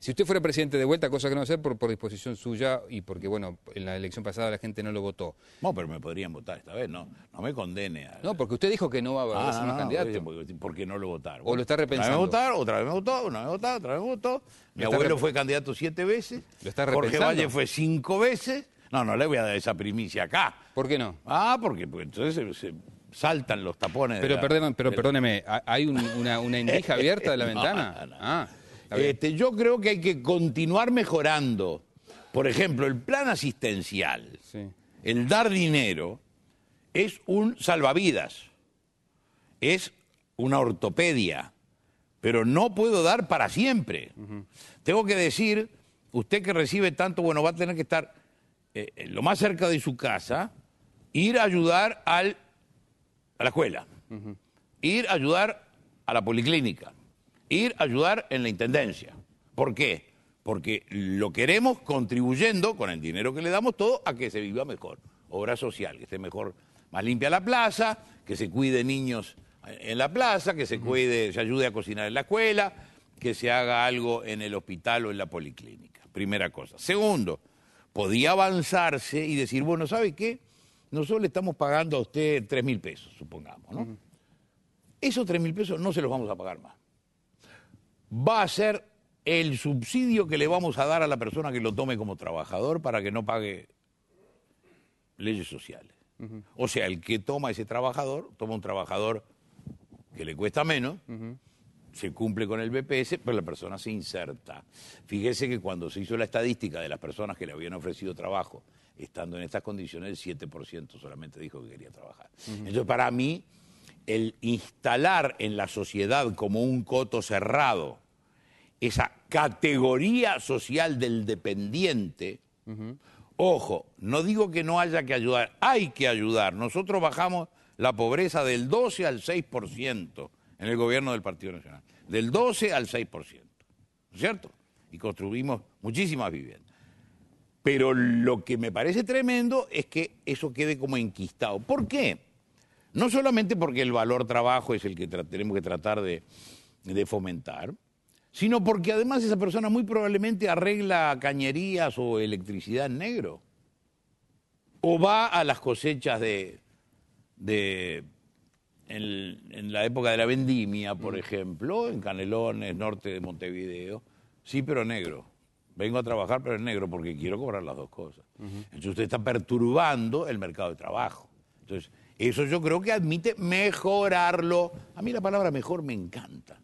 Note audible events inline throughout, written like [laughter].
Si usted fuera presidente de vuelta, cosa que no va a ser por, disposición suya y porque, bueno, en la elección pasada la gente no lo votó. No, pero me podrían votar esta vez, no no me condene. A... No, porque usted dijo que no va a ah, ser no, candidato. Porque, no lo votaron. o lo está repensando. vez votar, otra vez me votó, una vez votaron, otra vez me votó. Mi abuelo fue candidato siete veces. Lo está repensando. Jorge Valle fue cinco veces. No, no le voy a dar esa primicia acá. ¿Por qué no? Ah, porque entonces se, saltan los tapones. Pero, de pero perdóneme, ¿hay una, una, [laughs] abierta de la ventana? No, ah. Este, yo creo que hay que continuar mejorando. Por ejemplo, el plan asistencial, el dar dinero, es un salvavidas, es una ortopedia, pero no puedo dar para siempre. Tengo que decir, usted que recibe tanto, bueno, va a tener que estar eh, lo más cerca de su casa, ir a ayudar a la escuela, ir a ayudar a la policlínica, ir a ayudar en la Intendencia. ¿Por qué? Porque lo queremos contribuyendo con el dinero que le damos todo a que se viva mejor. Obra social, que esté mejor, más limpia la plaza, que se cuide niños en la plaza, que se cuide, se ayude a cocinar en la escuela, que se haga algo en el hospital o en la policlínica. Primera cosa. Segundo, podía avanzarse y decir, bueno, ¿sabe qué? Nosotros le estamos pagando a usted tres mil pesos, supongamos, ¿no? Esos tres mil pesos no se los vamos a pagar más va a ser el subsidio que le vamos a dar a la persona que lo tome como trabajador para que no pague leyes sociales. O sea, el que toma ese trabajador, toma un trabajador que le cuesta menos, se cumple con el BPS, pero la persona se inserta. Fíjese que cuando se hizo la estadística de las personas que le habían ofrecido trabajo, estando en estas condiciones, el 7% solamente dijo que quería trabajar. Entonces, para mí, el instalar en la sociedad como un coto cerrado esa categoría social del dependiente, ojo, no digo que no haya que ayudar, hay que ayudar. Nosotros bajamos la pobreza del 12 al 6% en el gobierno del Partido Nacional, del 12 al 6%, ¿no es cierto? Y construimos muchísimas viviendas. Pero lo que me parece tremendo es que eso quede como enquistado. ¿Por qué? No solamente porque el valor trabajo es el que tenemos que tratar de, fomentar, sino porque además esa persona muy probablemente arregla cañerías o electricidad en negro. O va a las cosechas de, en, la época de la vendimia, por mm. ejemplo, en Canelones, norte de Montevideo. Sí, pero negro. Vengo a trabajar, pero en negro, porque quiero cobrar las dos cosas. Entonces usted está perturbando el mercado de trabajo. Entonces, eso yo creo que admite mejorarlo. A mí la palabra mejor me encanta,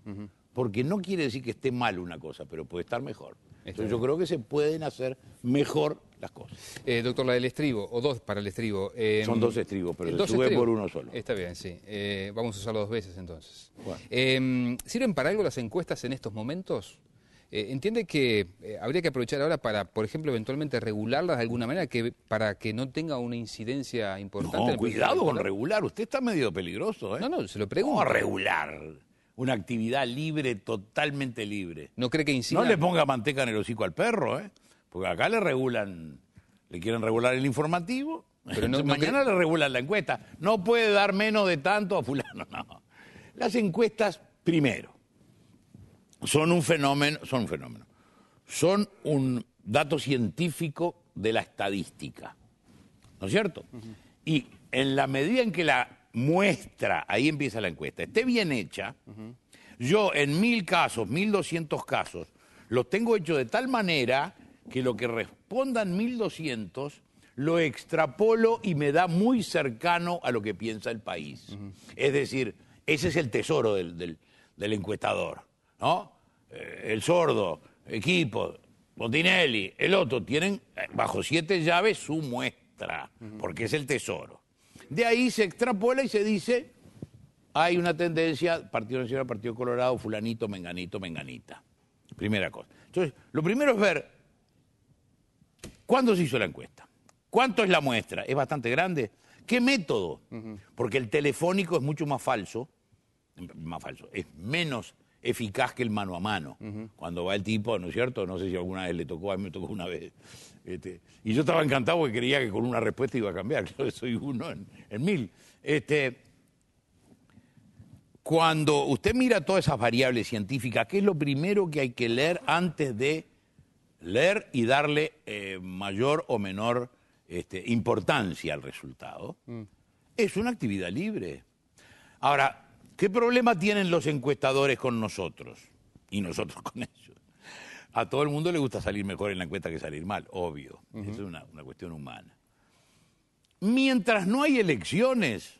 porque no quiere decir que esté mal una cosa, pero puede estar mejor. Entonces yo creo que se pueden hacer mejor las cosas. Eh, doctor, la del estribo, o dos para el estribo. Em, Son dos estribos, pero dos sube por uno solo. Está bien, sí. Eh, vamos a usarlo dos veces entonces. Em, ¿Sirven para algo las encuestas en estos momentos? Eh, ¿Entiende que eh, habría que aprovechar ahora para, por ejemplo, eventualmente regularlas de alguna manera que, para que no tenga una incidencia importante? No, cuidado con regular, usted está medio peligroso, ¿eh? No, no, se lo pregunto. No, regular. Una actividad libre, totalmente libre. ¿No cree que No le ponga manteca en el hocico al perro, ¿eh? Porque acá le regulan, le quieren regular el informativo. Pero [laughs] mañana le regulan la encuesta. No puede dar menos de tanto a fulano, [laughs] no. Las encuestas primero son un fenómeno, son un fenómeno, son un dato científico de la estadística, ¿no es cierto? Y en la medida en que la muestra, ahí empieza la encuesta, esté bien hecha, yo en mil casos, mil doscientos casos, los tengo hecho de tal manera que lo que respondan mil doscientos lo extrapolo y me da muy cercano a lo que piensa el país. Es decir, ese es el tesoro del, del encuestador, ¿no? Eh, el sordo, equipo, Botinelli, el otro, tienen eh, bajo siete llaves su muestra, porque es el tesoro. De ahí se extrapola y se dice, hay una tendencia, Partido Nacional, Partido Colorado, fulanito, menganito, menganita. Primera cosa. Entonces, lo primero es ver cuándo se hizo la encuesta, cuánto es la muestra, es bastante grande, qué método, porque el telefónico es mucho más falso, más falso, es menos eficaz que el mano a mano. Cuando va el tipo, ¿no es cierto? No sé si alguna vez le tocó, a mí me tocó una vez. Este, y yo estaba encantado porque creía que con una respuesta iba a cambiar. [laughs] yo soy uno en, mil. Este, cuando usted mira todas esas variables científicas, ¿qué es lo primero que hay que leer antes de leer y darle eh, mayor o menor este, importancia al resultado? Mm. Es una actividad libre. Ahora, ¿Qué problema tienen los encuestadores con nosotros? Y nosotros [laughs] con ellos. A todo el mundo le gusta salir mejor en la encuesta que salir mal, obvio. es una, cuestión humana. Mientras no hay elecciones,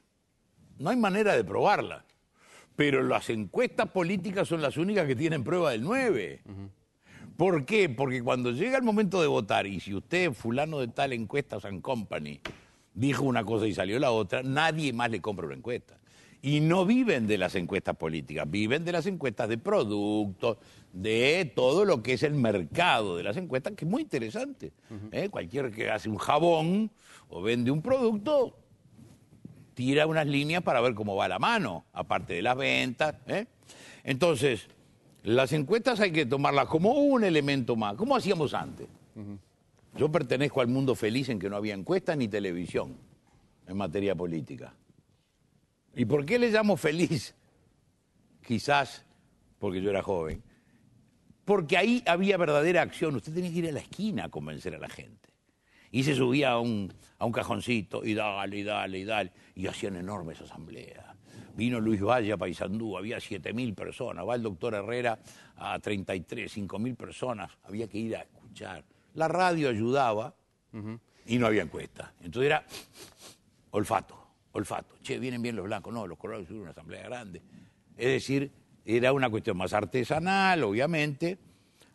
no hay manera de probarla. Pero las encuestas políticas son las únicas que tienen prueba del 9. ¿Por qué? Porque cuando llega el momento de votar, y si usted, fulano de tal encuesta, san company, dijo una cosa y salió la otra, nadie más le compra una encuesta y no viven de las encuestas políticas, viven de las encuestas de productos, de todo lo que es el mercado de las encuestas, que es muy interesante. ¿eh? Cualquier que hace un jabón o vende un producto, tira unas líneas para ver cómo va la mano, aparte de las ventas. ¿eh? Entonces, las encuestas hay que tomarlas como un elemento más, como hacíamos antes. Yo pertenezco al mundo feliz en que no había encuestas ni televisión en materia política. ¿Y por qué le llamo feliz? Quizás porque yo era joven. Porque ahí había verdadera acción. Usted tenía que ir a la esquina a convencer a la gente. Y se subía a un, cajoncito y dale, y dale, y dale. Y hacían enormes asambleas. Vino Luis Valle a Paysandú, había 7.000 personas. Va el doctor Herrera a 33, 5.000 personas. Había que ir a escuchar. La radio ayudaba y no había encuesta. Entonces era olfato olfato. Che, vienen bien los blancos. No, los colorados son una asamblea grande. Es decir, era una cuestión más artesanal, obviamente.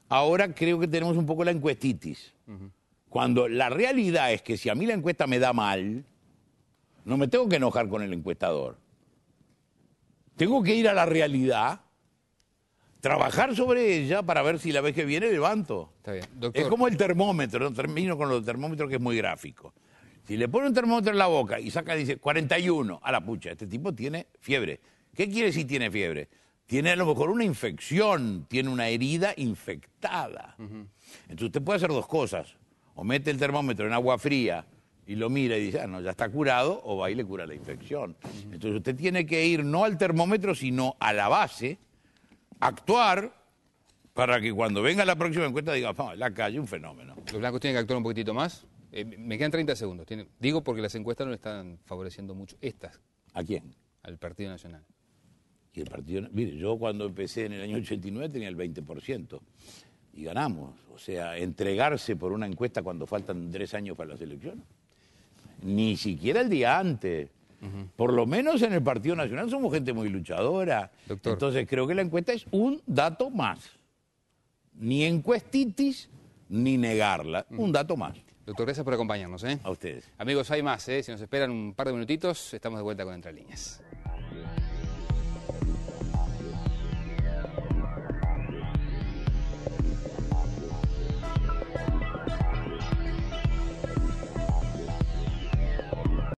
Ahora creo que tenemos un poco la encuestitis. Cuando la realidad es que si a mí la encuesta me da mal, no me tengo que enojar con el encuestador. Tengo que ir a la realidad, trabajar sobre ella para ver si la vez que viene levanto. es como el termómetro, termino con los termómetros que es muy gráfico. Si le pone un termómetro en la boca y saca, dice 41, a la pucha, este tipo tiene fiebre. ¿Qué quiere si tiene fiebre? Tiene a lo mejor una infección, tiene una herida infectada. Entonces usted puede hacer dos cosas. O mete el termómetro en agua fría y lo mira y dice, ah, no, ya está curado, o va y le cura la infección. Entonces usted tiene que ir no al termómetro, sino a la base, actuar para que cuando venga la próxima encuesta diga, vamos, ah, la calle, un fenómeno. ¿Los blancos tienen que actuar un poquitito más? Eh, me quedan 30 segundos. digo porque las encuestas no le están favoreciendo mucho. Estas. ¿A quién? Al Partido Nacional. Y el Partido Mire, yo cuando empecé en el año 89 tenía el 20% y ganamos. O sea, entregarse por una encuesta cuando faltan tres años para las elecciones. Ni siquiera el día antes. Por lo menos en el Partido Nacional somos gente muy luchadora. Entonces creo que la encuesta es un dato más. Ni encuestitis, ni negarla. Un dato más. Doctor, gracias por acompañarnos. ¿eh? A ustedes. Amigos, hay más. ¿eh? Si nos esperan un par de minutitos, estamos de vuelta con Entre Líneas.